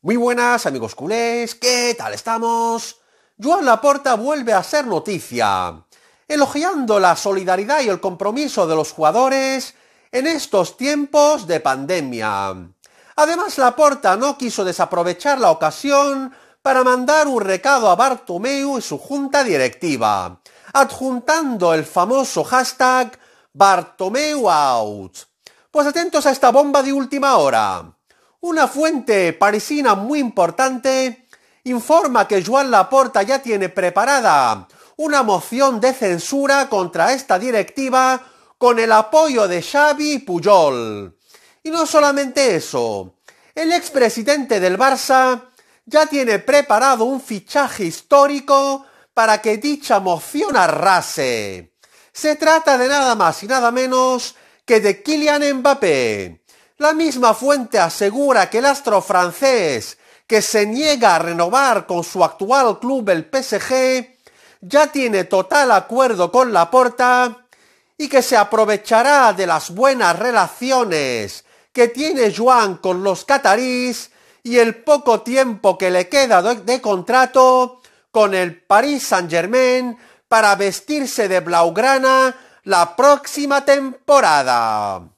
Muy buenas amigos culés, ¿qué tal estamos? Joan Laporta vuelve a ser noticia, elogiando la solidaridad y el compromiso de los jugadores en estos tiempos de pandemia. Además, Laporta no quiso desaprovechar la ocasión para mandar un recado a Bartomeu y su junta directiva, adjuntando el famoso hashtag BartomeuOut. Pues atentos a esta bomba de última hora. Una fuente parisina muy importante informa que Joan Laporta ya tiene preparada una moción de censura contra esta directiva con el apoyo de Xavi y Puyol. Y no solamente eso, el expresidente del Barça ya tiene preparado un fichaje histórico para que dicha moción arrase. Se trata de nada más y nada menos que de Kylian Mbappé la misma fuente asegura que el astro francés, que se niega a renovar con su actual club el PSG, ya tiene total acuerdo con Laporta y que se aprovechará de las buenas relaciones que tiene Juan con los catarís y el poco tiempo que le queda de, de contrato con el Paris Saint-Germain para vestirse de blaugrana la próxima temporada.